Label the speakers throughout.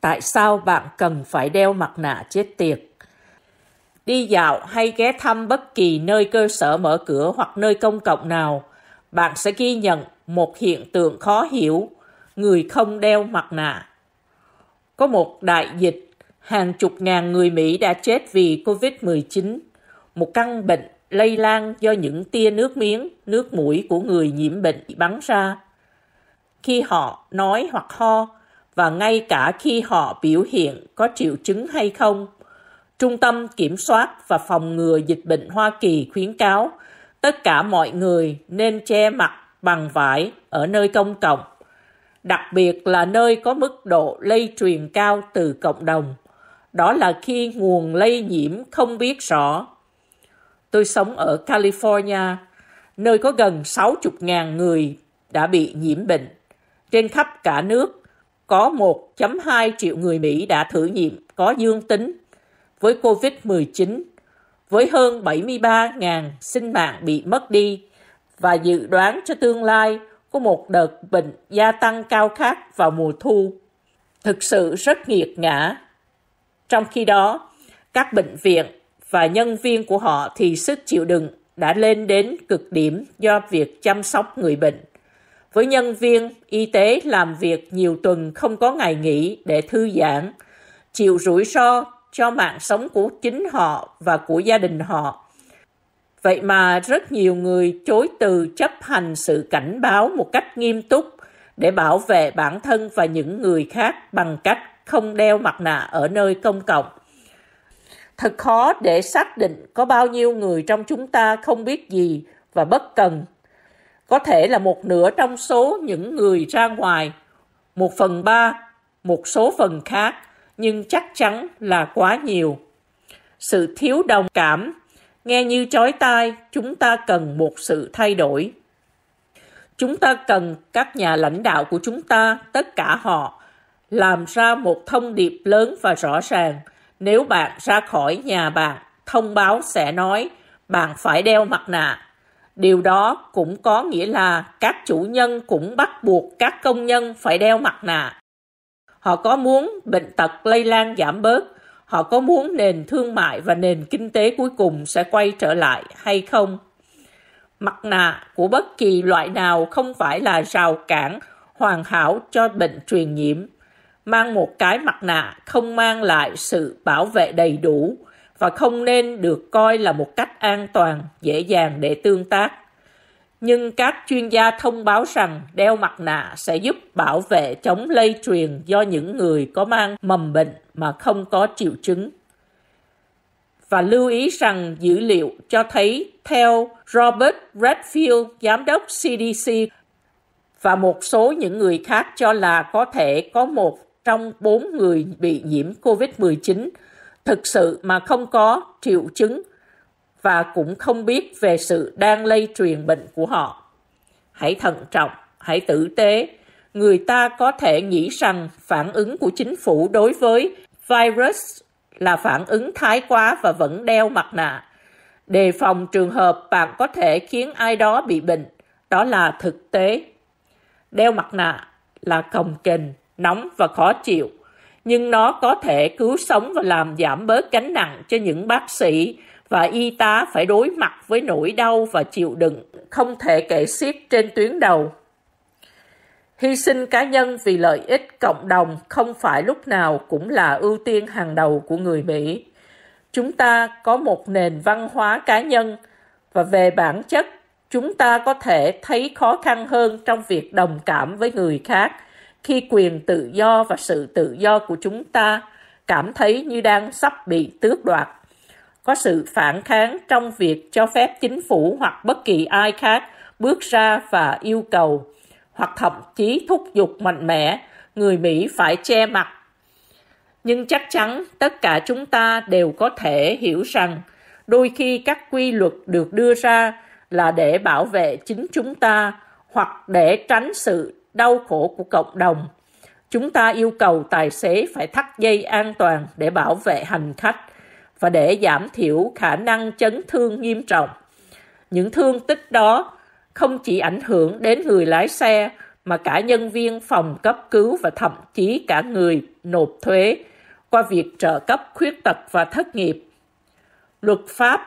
Speaker 1: tại sao bạn cần phải đeo mặt nạ chết tiệt. Đi dạo hay ghé thăm bất kỳ nơi cơ sở mở cửa hoặc nơi công cộng nào, bạn sẽ ghi nhận một hiện tượng khó hiểu, người không đeo mặt nạ. Có một đại dịch, hàng chục ngàn người Mỹ đã chết vì COVID-19, một căn bệnh lây lan do những tia nước miếng, nước mũi của người nhiễm bệnh bắn ra. Khi họ nói hoặc ho, và ngay cả khi họ biểu hiện có triệu chứng hay không. Trung tâm Kiểm soát và Phòng ngừa Dịch bệnh Hoa Kỳ khuyến cáo tất cả mọi người nên che mặt bằng vải ở nơi công cộng, đặc biệt là nơi có mức độ lây truyền cao từ cộng đồng. Đó là khi nguồn lây nhiễm không biết rõ. Tôi sống ở California, nơi có gần 60.000 người đã bị nhiễm bệnh. Trên khắp cả nước, có 1.2 triệu người Mỹ đã thử nghiệm có dương tính với COVID-19, với hơn 73.000 sinh mạng bị mất đi và dự đoán cho tương lai có một đợt bệnh gia tăng cao khác vào mùa thu. Thực sự rất nghiệt ngã. Trong khi đó, các bệnh viện và nhân viên của họ thì sức chịu đựng đã lên đến cực điểm do việc chăm sóc người bệnh với nhân viên y tế làm việc nhiều tuần không có ngày nghỉ để thư giãn, chịu rủi ro cho mạng sống của chính họ và của gia đình họ. Vậy mà rất nhiều người chối từ chấp hành sự cảnh báo một cách nghiêm túc để bảo vệ bản thân và những người khác bằng cách không đeo mặt nạ ở nơi công cộng. Thật khó để xác định có bao nhiêu người trong chúng ta không biết gì và bất cần có thể là một nửa trong số những người ra ngoài, một phần ba, một số phần khác, nhưng chắc chắn là quá nhiều. Sự thiếu đồng cảm, nghe như chói tai, chúng ta cần một sự thay đổi. Chúng ta cần các nhà lãnh đạo của chúng ta, tất cả họ, làm ra một thông điệp lớn và rõ ràng. Nếu bạn ra khỏi nhà bạn, thông báo sẽ nói bạn phải đeo mặt nạ Điều đó cũng có nghĩa là các chủ nhân cũng bắt buộc các công nhân phải đeo mặt nạ. Họ có muốn bệnh tật lây lan giảm bớt, họ có muốn nền thương mại và nền kinh tế cuối cùng sẽ quay trở lại hay không? Mặt nạ của bất kỳ loại nào không phải là rào cản hoàn hảo cho bệnh truyền nhiễm. Mang một cái mặt nạ không mang lại sự bảo vệ đầy đủ và không nên được coi là một cách an toàn, dễ dàng để tương tác. Nhưng các chuyên gia thông báo rằng đeo mặt nạ sẽ giúp bảo vệ chống lây truyền do những người có mang mầm bệnh mà không có triệu chứng. Và lưu ý rằng dữ liệu cho thấy theo Robert Redfield, giám đốc CDC và một số những người khác cho là có thể có một trong bốn người bị nhiễm COVID-19 thực sự mà không có triệu chứng và cũng không biết về sự đang lây truyền bệnh của họ. Hãy thận trọng, hãy tử tế. Người ta có thể nghĩ rằng phản ứng của chính phủ đối với virus là phản ứng thái quá và vẫn đeo mặt nạ. Đề phòng trường hợp bạn có thể khiến ai đó bị bệnh, đó là thực tế. Đeo mặt nạ là cồng kềnh, nóng và khó chịu – nhưng nó có thể cứu sống và làm giảm bớt gánh nặng cho những bác sĩ và y tá phải đối mặt với nỗi đau và chịu đựng không thể kể xiết trên tuyến đầu. Hy sinh cá nhân vì lợi ích cộng đồng không phải lúc nào cũng là ưu tiên hàng đầu của người Mỹ. Chúng ta có một nền văn hóa cá nhân và về bản chất, chúng ta có thể thấy khó khăn hơn trong việc đồng cảm với người khác – khi quyền tự do và sự tự do của chúng ta cảm thấy như đang sắp bị tước đoạt có sự phản kháng trong việc cho phép chính phủ hoặc bất kỳ ai khác bước ra và yêu cầu hoặc thậm chí thúc giục mạnh mẽ người mỹ phải che mặt nhưng chắc chắn tất cả chúng ta đều có thể hiểu rằng đôi khi các quy luật được đưa ra là để bảo vệ chính chúng ta hoặc để tránh sự đau khổ của cộng đồng. Chúng ta yêu cầu tài xế phải thắt dây an toàn để bảo vệ hành khách và để giảm thiểu khả năng chấn thương nghiêm trọng. Những thương tích đó không chỉ ảnh hưởng đến người lái xe mà cả nhân viên phòng cấp cứu và thậm chí cả người nộp thuế qua việc trợ cấp khuyết tật và thất nghiệp. Luật pháp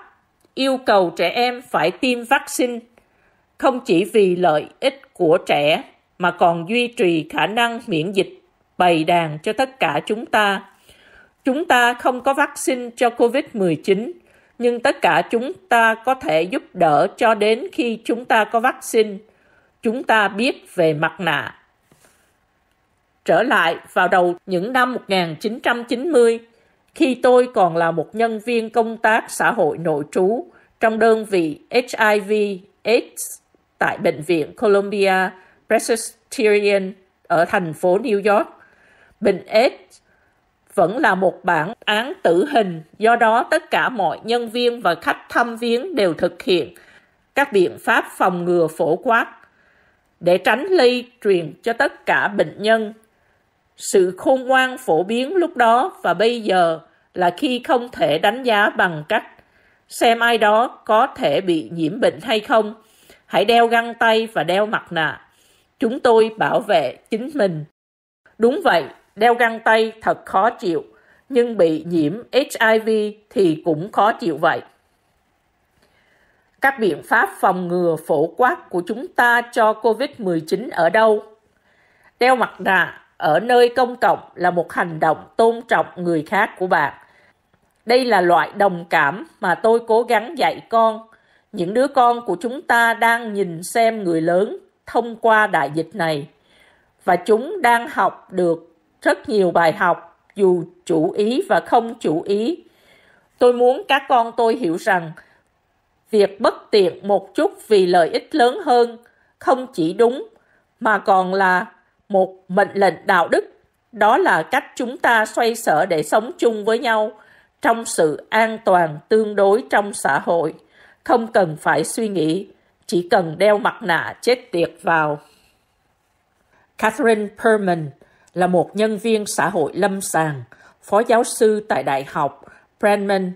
Speaker 1: yêu cầu trẻ em phải tiêm vaccine không chỉ vì lợi ích của trẻ mà còn duy trì khả năng miễn dịch bày đàn cho tất cả chúng ta. Chúng ta không có vaccine cho COVID-19, nhưng tất cả chúng ta có thể giúp đỡ cho đến khi chúng ta có vaccine. Chúng ta biết về mặt nạ. Trở lại vào đầu những năm 1990, khi tôi còn là một nhân viên công tác xã hội nội trú trong đơn vị HIV AIDS tại Bệnh viện Columbia Presbyterian ở thành phố New York. Bình S vẫn là một bản án tử hình, do đó tất cả mọi nhân viên và khách thăm viếng đều thực hiện các biện pháp phòng ngừa phổ quát để tránh lây truyền cho tất cả bệnh nhân. Sự khôn ngoan phổ biến lúc đó và bây giờ là khi không thể đánh giá bằng cách xem ai đó có thể bị nhiễm bệnh hay không. Hãy đeo găng tay và đeo mặt nạ. Chúng tôi bảo vệ chính mình. Đúng vậy, đeo găng tay thật khó chịu, nhưng bị nhiễm HIV thì cũng khó chịu vậy. Các biện pháp phòng ngừa phổ quát của chúng ta cho COVID-19 ở đâu? Đeo mặt nạ ở nơi công cộng là một hành động tôn trọng người khác của bạn. Đây là loại đồng cảm mà tôi cố gắng dạy con. Những đứa con của chúng ta đang nhìn xem người lớn thông qua đại dịch này và chúng đang học được rất nhiều bài học dù chủ ý và không chủ ý. Tôi muốn các con tôi hiểu rằng việc bất tiện một chút vì lợi ích lớn hơn không chỉ đúng mà còn là một mệnh lệnh đạo đức. Đó là cách chúng ta xoay sở để sống chung với nhau trong sự an toàn tương đối trong xã hội, không cần phải suy nghĩ chỉ cần đeo mặt nạ chết tiệt vào. Catherine Perman là một nhân viên xã hội lâm sàng, phó giáo sư tại Đại học Brandman